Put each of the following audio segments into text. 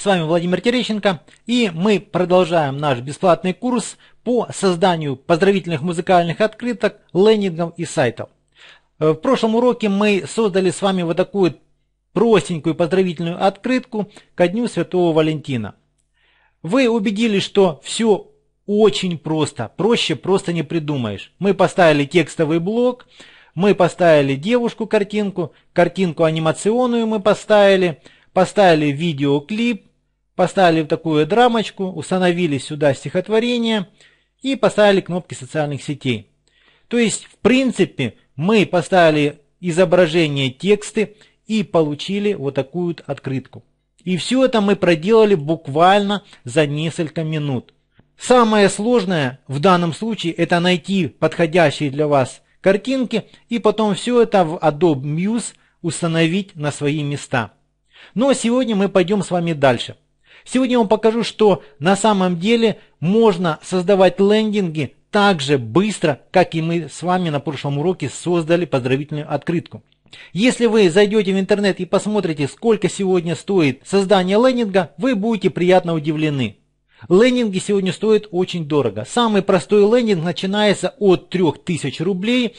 С вами Владимир Терещенко, и мы продолжаем наш бесплатный курс по созданию поздравительных музыкальных открыток, лендингов и сайтов. Э, в прошлом уроке мы создали с вами вот такую простенькую поздравительную открытку ко Дню Святого Валентина. Вы убедились, что все очень просто, проще просто не придумаешь. Мы поставили текстовый блок, мы поставили девушку картинку, картинку анимационную мы поставили, поставили видеоклип, Поставили в такую драмочку, установили сюда стихотворение и поставили кнопки социальных сетей. То есть, в принципе, мы поставили изображение тексты и получили вот такую вот открытку. И все это мы проделали буквально за несколько минут. Самое сложное в данном случае это найти подходящие для вас картинки и потом все это в Adobe Muse установить на свои места. Но сегодня мы пойдем с вами дальше. Сегодня я вам покажу, что на самом деле можно создавать лендинги так же быстро, как и мы с вами на прошлом уроке создали поздравительную открытку. Если вы зайдете в интернет и посмотрите, сколько сегодня стоит создание лендинга, вы будете приятно удивлены. Лендинги сегодня стоят очень дорого. Самый простой лендинг начинается от 3000 рублей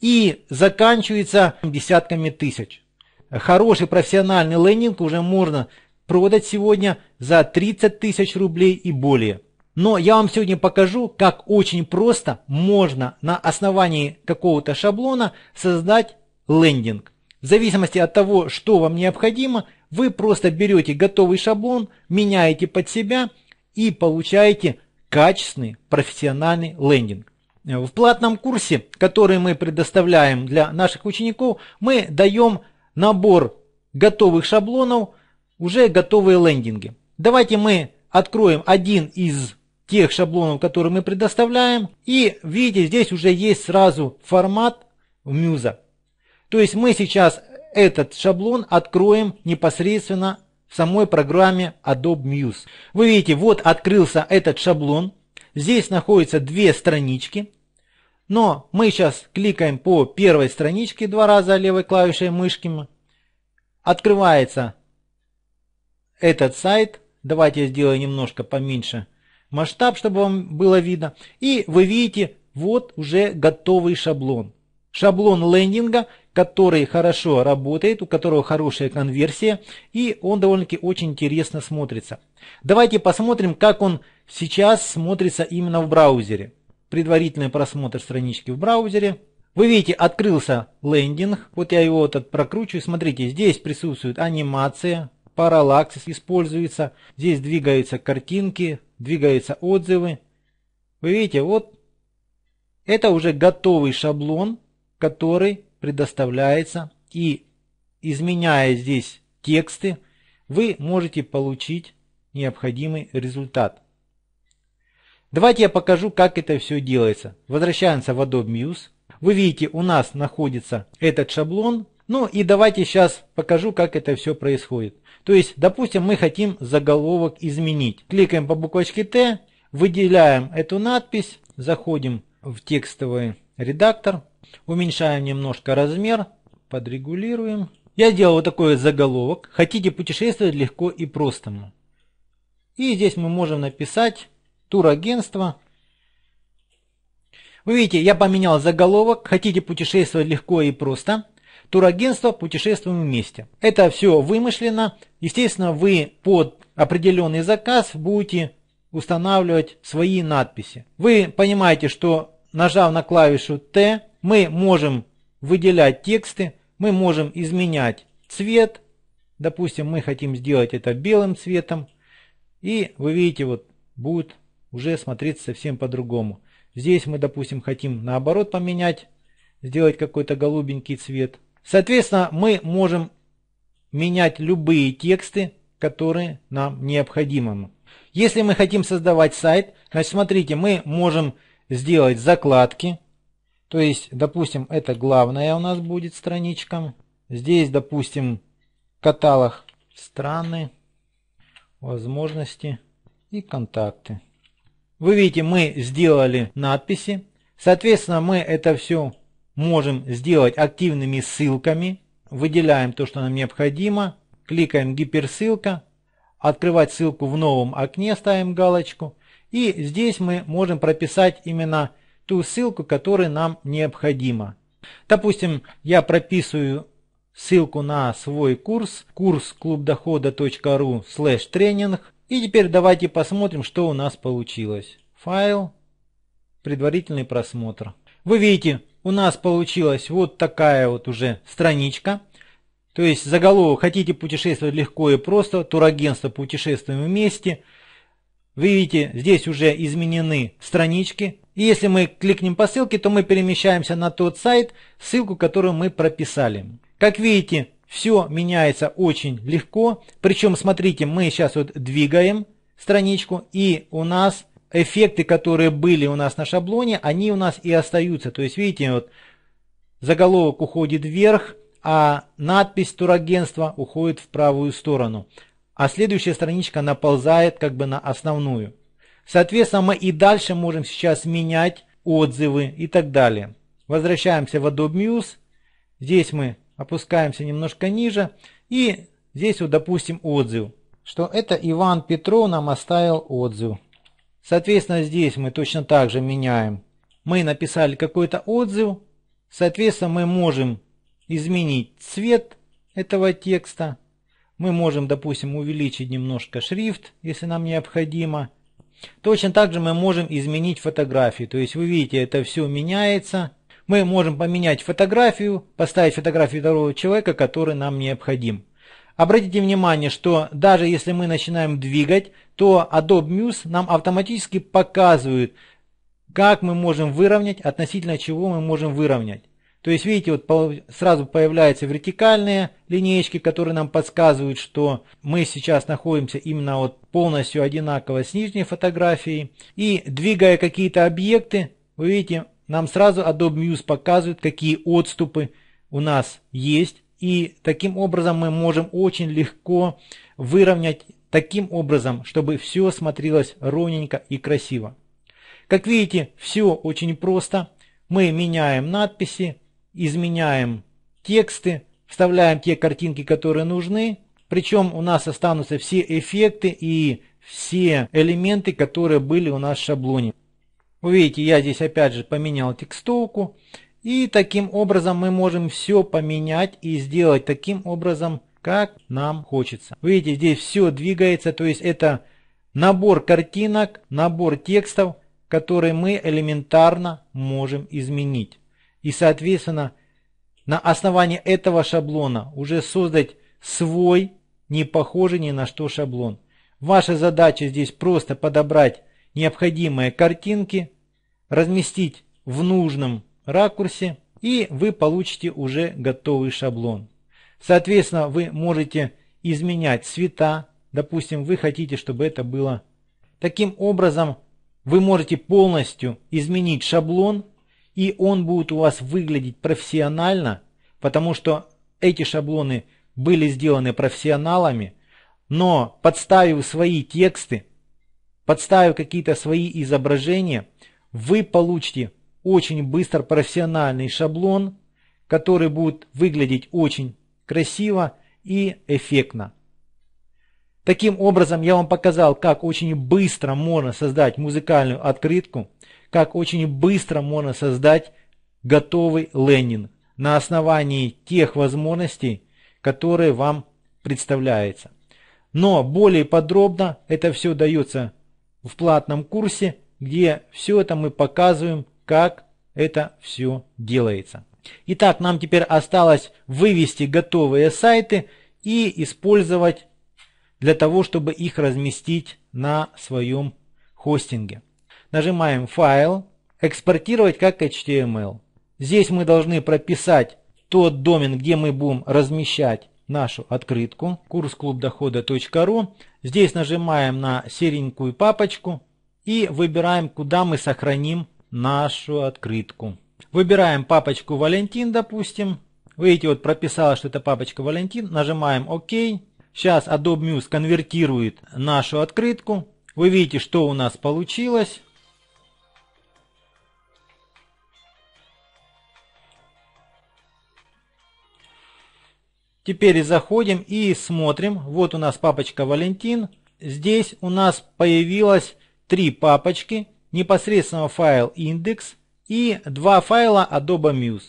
и заканчивается десятками тысяч. Хороший профессиональный лендинг уже можно продать сегодня за 30 тысяч рублей и более. Но я вам сегодня покажу, как очень просто можно на основании какого-то шаблона создать лендинг. В зависимости от того, что вам необходимо, вы просто берете готовый шаблон, меняете под себя и получаете качественный профессиональный лендинг. В платном курсе, который мы предоставляем для наших учеников, мы даем набор готовых шаблонов – уже готовые лендинги. Давайте мы откроем один из тех шаблонов, которые мы предоставляем. И видите, здесь уже есть сразу формат в Мюза. То есть мы сейчас этот шаблон откроем непосредственно в самой программе Adobe Muse. Вы видите, вот открылся этот шаблон. Здесь находятся две странички. Но мы сейчас кликаем по первой страничке два раза левой клавишей мышки. Открывается этот сайт, давайте я сделаю немножко поменьше масштаб, чтобы вам было видно, и вы видите вот уже готовый шаблон. Шаблон лендинга, который хорошо работает, у которого хорошая конверсия, и он довольно-таки очень интересно смотрится. Давайте посмотрим, как он сейчас смотрится именно в браузере. Предварительный просмотр странички в браузере. Вы видите, открылся лендинг. Вот я его вот прокручиваю. Смотрите, здесь присутствует анимация, параллаксис используется. Здесь двигаются картинки, двигаются отзывы. Вы видите, вот это уже готовый шаблон, который предоставляется. И изменяя здесь тексты, вы можете получить необходимый результат. Давайте я покажу, как это все делается. Возвращаемся в Adobe Muse. Вы видите, у нас находится этот шаблон. Ну и давайте сейчас покажу, как это все происходит. То есть, допустим, мы хотим заголовок изменить. Кликаем по буквочке Т, выделяем эту надпись, заходим в текстовый редактор, уменьшаем немножко размер, подрегулируем. Я сделал вот такой заголовок. Хотите путешествовать легко и просто. И здесь мы можем написать турагентство. Вы видите, я поменял заголовок. Хотите путешествовать легко и просто турагентство «Путешествуем вместе». Это все вымышленно. Естественно, вы под определенный заказ будете устанавливать свои надписи. Вы понимаете, что нажав на клавишу «Т», мы можем выделять тексты, мы можем изменять цвет. Допустим, мы хотим сделать это белым цветом. И вы видите, вот будет уже смотреться совсем по-другому. Здесь мы, допустим, хотим наоборот поменять, сделать какой-то голубенький цвет. Соответственно, мы можем менять любые тексты, которые нам необходимы. Если мы хотим создавать сайт, значит, смотрите, мы можем сделать закладки. То есть, допустим, это главная у нас будет страничка. Здесь, допустим, каталог страны, возможности и контакты. Вы видите, мы сделали надписи. Соответственно, мы это все можем сделать активными ссылками. Выделяем то, что нам необходимо. Кликаем гиперссылка. Открывать ссылку в новом окне ставим галочку. И здесь мы можем прописать именно ту ссылку, которая нам необходима. Допустим, я прописываю ссылку на свой курс, курс клубдохода.ру слэш тренинг. И теперь давайте посмотрим, что у нас получилось. Файл, предварительный просмотр. Вы видите, у нас получилась вот такая вот уже страничка. То есть заголовок «Хотите путешествовать легко и просто? Турагентство путешествуем вместе». Вы видите, здесь уже изменены странички. И если мы кликнем по ссылке, то мы перемещаемся на тот сайт, ссылку, которую мы прописали. Как видите, все меняется очень легко. Причем, смотрите, мы сейчас вот двигаем страничку, и у нас эффекты, которые были у нас на шаблоне, они у нас и остаются. То есть, видите, вот заголовок уходит вверх, а надпись турагентства уходит в правую сторону. А следующая страничка наползает как бы на основную. Соответственно, мы и дальше можем сейчас менять отзывы и так далее. Возвращаемся в Adobe Muse. Здесь мы опускаемся немножко ниже. И здесь вот, допустим, отзыв. Что это Иван Петров нам оставил отзыв. Соответственно, здесь мы точно так же меняем. Мы написали какой-то отзыв. Соответственно, мы можем изменить цвет этого текста. Мы можем, допустим, увеличить немножко шрифт, если нам необходимо. Точно так же мы можем изменить фотографию. То есть вы видите, это все меняется. Мы можем поменять фотографию, поставить фотографию здорового человека, который нам необходим. Обратите внимание, что даже если мы начинаем двигать, то Adobe Muse нам автоматически показывает, как мы можем выровнять, относительно чего мы можем выровнять. То есть, видите, вот сразу появляются вертикальные линеечки, которые нам подсказывают, что мы сейчас находимся именно вот полностью одинаково с нижней фотографией. И двигая какие-то объекты, вы видите, нам сразу Adobe Muse показывает, какие отступы у нас есть и таким образом мы можем очень легко выровнять таким образом, чтобы все смотрелось ровненько и красиво. Как видите, все очень просто. Мы меняем надписи, изменяем тексты, вставляем те картинки, которые нужны. Причем у нас останутся все эффекты и все элементы, которые были у нас в шаблоне. Вы видите, я здесь опять же поменял текстовку. И таким образом мы можем все поменять и сделать таким образом, как нам хочется. Видите, здесь все двигается, то есть это набор картинок, набор текстов, которые мы элементарно можем изменить. И соответственно, на основании этого шаблона уже создать свой, не похожий ни на что шаблон. Ваша задача здесь просто подобрать необходимые картинки, разместить в нужном ракурсе, и вы получите уже готовый шаблон. Соответственно, вы можете изменять цвета. Допустим, вы хотите, чтобы это было... Таким образом, вы можете полностью изменить шаблон, и он будет у вас выглядеть профессионально, потому что эти шаблоны были сделаны профессионалами, но подставив свои тексты, подставив какие-то свои изображения, вы получите очень быстро профессиональный шаблон, который будет выглядеть очень красиво и эффектно. Таким образом, я вам показал, как очень быстро можно создать музыкальную открытку, как очень быстро можно создать готовый лендинг на основании тех возможностей, которые вам представляются. Но более подробно это все дается в платном курсе, где все это мы показываем как это все делается. Итак, нам теперь осталось вывести готовые сайты и использовать для того, чтобы их разместить на своем хостинге. Нажимаем «Файл», «Экспортировать как HTML». Эм Здесь мы должны прописать тот домен, где мы будем размещать нашу открытку курсклубдохода.ру. Здесь нажимаем на серенькую папочку и выбираем, куда мы сохраним нашу открытку. Выбираем папочку Валентин, допустим. Видите, вот прописала, что это папочка Валентин. Нажимаем ОК. Сейчас Adobe Muse конвертирует нашу открытку. Вы видите, что у нас получилось. Теперь заходим и смотрим. Вот у нас папочка Валентин. Здесь у нас появилось три папочки непосредственно файл index и два файла Adobe Muse.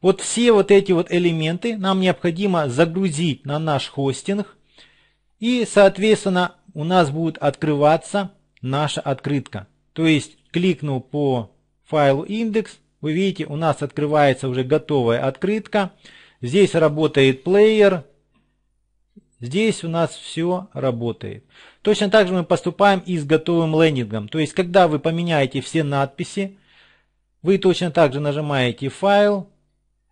Вот все вот эти вот элементы нам необходимо загрузить на наш хостинг. И, соответственно, у нас будет открываться наша открытка. То есть, кликнул по файлу индекс, вы видите, у нас открывается уже готовая открытка. Здесь работает плеер, Здесь у нас все работает. Точно так же мы поступаем и с готовым лендингом. То есть, когда вы поменяете все надписи, вы точно так же нажимаете «Файл»,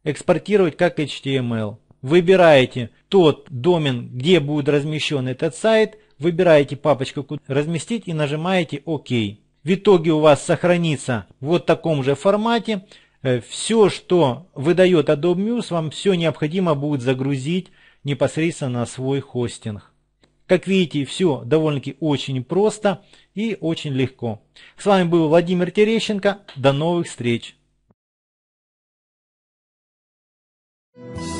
«Экспортировать как HTML». Эм выбираете тот домен, где будет размещен этот сайт, выбираете папочку «Куда разместить» и нажимаете «Ок». В итоге у вас сохранится вот в таком же формате – Э, все, что выдает Adobe Muse, вам все необходимо будет загрузить непосредственно на свой хостинг. Как видите, все довольно-таки очень просто и очень легко. С вами был Владимир Терещенко. До новых встреч! Thank you.